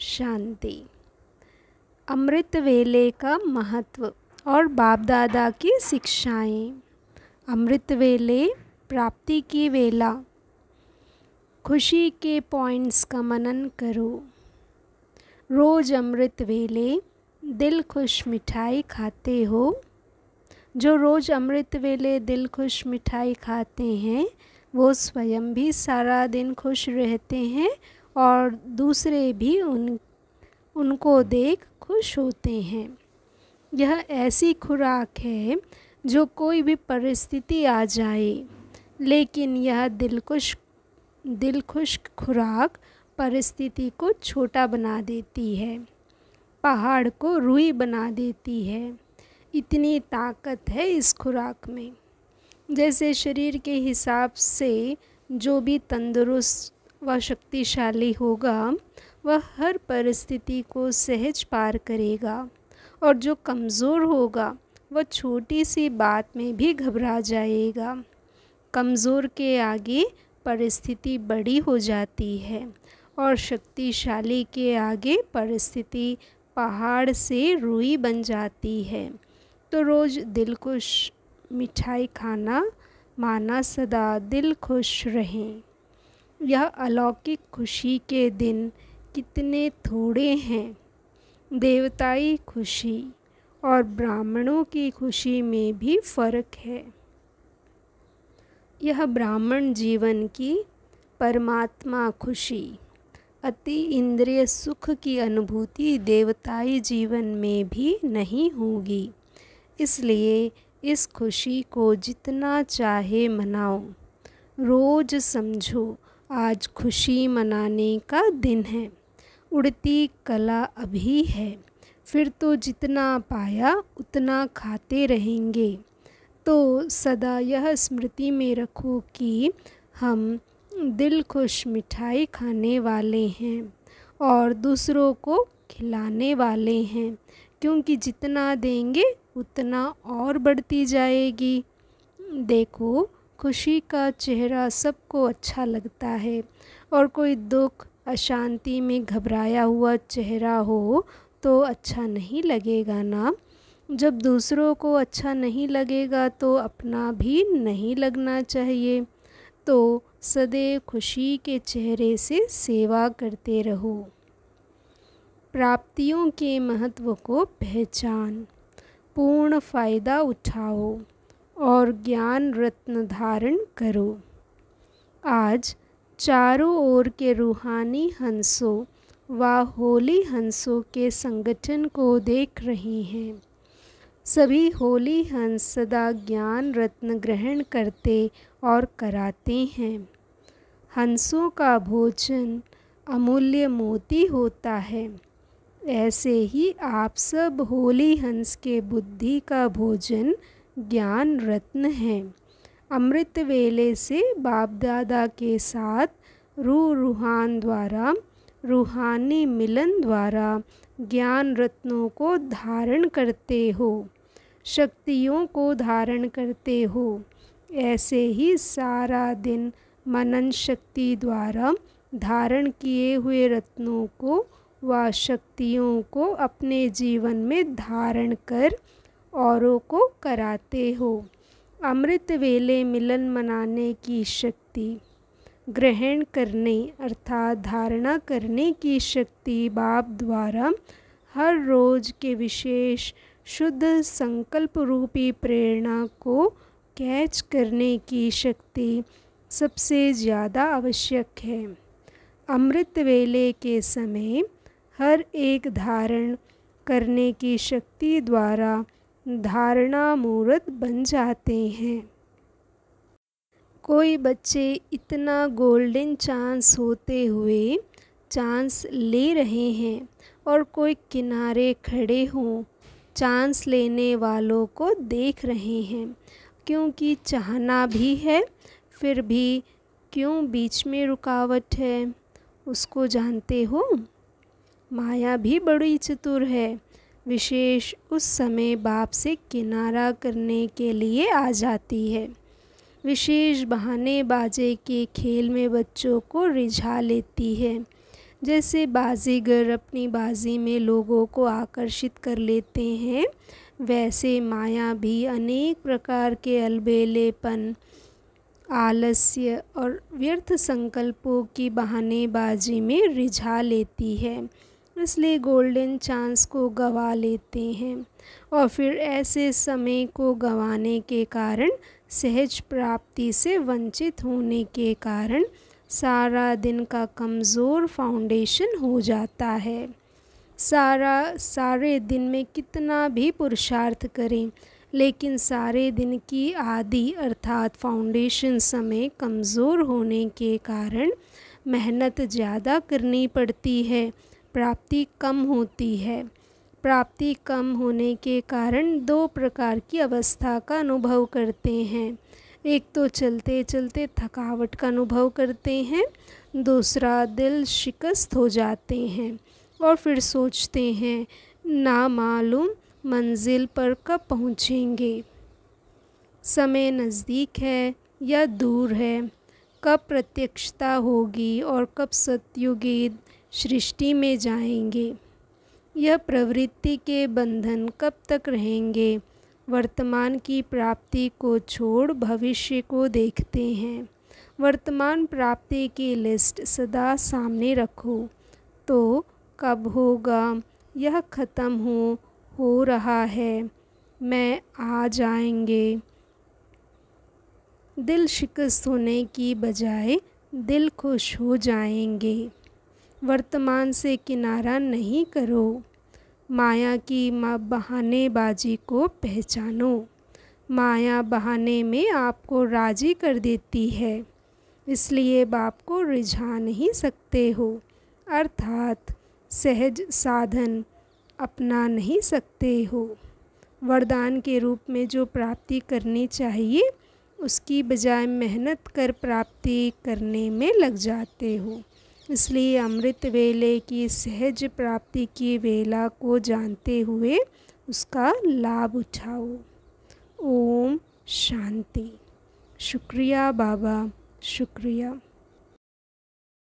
शांति अमृत वेले का महत्व और बाप दादा की शिक्षाएं अमृत वेले प्राप्ति की वेला खुशी के पॉइंट्स का मनन करो रोज अमृत वेले दिल खुश मिठाई खाते हो जो रोज़ अमृत वेले दिल खुश मिठाई खाते हैं वो स्वयं भी सारा दिन खुश रहते हैं और दूसरे भी उन उनको देख खुश होते हैं यह ऐसी खुराक है जो कोई भी परिस्थिति आ जाए लेकिन यह दिलखुश दिलखुश खुराक परिस्थिति को छोटा बना देती है पहाड़ को रुई बना देती है इतनी ताकत है इस खुराक में जैसे शरीर के हिसाब से जो भी तंदुरुस्त व शक्तिशाली होगा वह हर परिस्थिति को सहज पार करेगा और जो कमज़ोर होगा वह छोटी सी बात में भी घबरा जाएगा कमज़ोर के आगे परिस्थिति बड़ी हो जाती है और शक्तिशाली के आगे परिस्थिति पहाड़ से रुई बन जाती है तो रोज़ दिल खुश मिठाई खाना माना सदा दिल खुश रहें यह अलौकिक खुशी के दिन कितने थोड़े हैं देवताई खुशी और ब्राह्मणों की खुशी में भी फर्क है यह ब्राह्मण जीवन की परमात्मा खुशी अति इंद्रिय सुख की अनुभूति देवताई जीवन में भी नहीं होगी इसलिए इस खुशी को जितना चाहे मनाओ रोज समझो आज खुशी मनाने का दिन है उड़ती कला अभी है फिर तो जितना पाया उतना खाते रहेंगे तो सदा यह स्मृति में रखो कि हम दिल खुश मिठाई खाने वाले हैं और दूसरों को खिलाने वाले हैं क्योंकि जितना देंगे उतना और बढ़ती जाएगी देखो खुशी का चेहरा सबको अच्छा लगता है और कोई दुख अशांति में घबराया हुआ चेहरा हो तो अच्छा नहीं लगेगा ना जब दूसरों को अच्छा नहीं लगेगा तो अपना भी नहीं लगना चाहिए तो सदैव खुशी के चेहरे से सेवा करते रहो प्राप्तियों के महत्व को पहचान पूर्ण फ़ायदा उठाओ और ज्ञान रत्न धारण करो आज चारों ओर के रूहानी हंसों व होली हंसों के संगठन को देख रहे हैं सभी होली हंस सदा ज्ञान रत्न ग्रहण करते और कराते हैं हंसों का भोजन अमूल्य मोती होता है ऐसे ही आप सब होली हंस के बुद्धि का भोजन ज्ञान रत्न हैं अमृत वेले से बाप दादा के साथ रू रूहान द्वारा रूहानी मिलन द्वारा ज्ञान रत्नों को धारण करते हो शक्तियों को धारण करते हो ऐसे ही सारा दिन मनन शक्ति द्वारा धारण किए हुए रत्नों को व शक्तियों को अपने जीवन में धारण कर औरों को कराते हो अमृत वेले मिलन मनाने की शक्ति ग्रहण करने अर्थात धारणा करने की शक्ति बाप द्वारा हर रोज के विशेष शुद्ध संकल्प रूपी प्रेरणा को कैच करने की शक्ति सबसे ज़्यादा आवश्यक है अमृत वेले के समय हर एक धारण करने की शक्ति द्वारा धारणा मूर्त बन जाते हैं कोई बच्चे इतना गोल्डन चांस होते हुए चांस ले रहे हैं और कोई किनारे खड़े हों चांस लेने वालों को देख रहे हैं क्योंकि चाहना भी है फिर भी क्यों बीच में रुकावट है उसको जानते हो माया भी बड़ी चतुर है विशेष उस समय बाप से किनारा करने के लिए आ जाती है विशेष बहाने बाजे के खेल में बच्चों को रिझा लेती है जैसे बाजीगर अपनी बाजी में लोगों को आकर्षित कर लेते हैं वैसे माया भी अनेक प्रकार के अलबेलेपन आलस्य और व्यर्थ संकल्पों की बहानेबाजी में रिझा लेती है इसलिए गोल्डन चांस को गवा लेते हैं और फिर ऐसे समय को गंवाने के कारण सहज प्राप्ति से वंचित होने के कारण सारा दिन का कमज़ोर फाउंडेशन हो जाता है सारा सारे दिन में कितना भी पुरुषार्थ करें लेकिन सारे दिन की आदि अर्थात फाउंडेशन समय कमज़ोर होने के कारण मेहनत ज़्यादा करनी पड़ती है प्राप्ति कम होती है प्राप्ति कम होने के कारण दो प्रकार की अवस्था का अनुभव करते हैं एक तो चलते चलते थकावट का अनुभव करते हैं दूसरा दिल शिकस्त हो जाते हैं और फिर सोचते हैं ना मालूम मंजिल पर कब पहुँचेंगे समय नज़दीक है या दूर है कब प्रत्यक्षता होगी और कब सतयुगी सृष्टि में जाएंगे यह प्रवृत्ति के बंधन कब तक रहेंगे वर्तमान की प्राप्ति को छोड़ भविष्य को देखते हैं वर्तमान प्राप्ति की लिस्ट सदा सामने रखो तो कब होगा यह ख़त्म हो हो रहा है मैं आ जाएंगे दिल शिकस्त होने की बजाय दिल खुश हो जाएंगे वर्तमान से किनारा नहीं करो माया की माँ बहानेबाजी को पहचानो माया बहाने में आपको राजी कर देती है इसलिए बाप को रिझा नहीं सकते हो अर्थात सहज साधन अपना नहीं सकते हो वरदान के रूप में जो प्राप्ति करनी चाहिए उसकी बजाय मेहनत कर प्राप्ति करने में लग जाते हो इसलिए अमृत वेले की सहज प्राप्ति की वेला को जानते हुए उसका लाभ उठाओ ओम शांति शुक्रिया बाबा शुक्रिया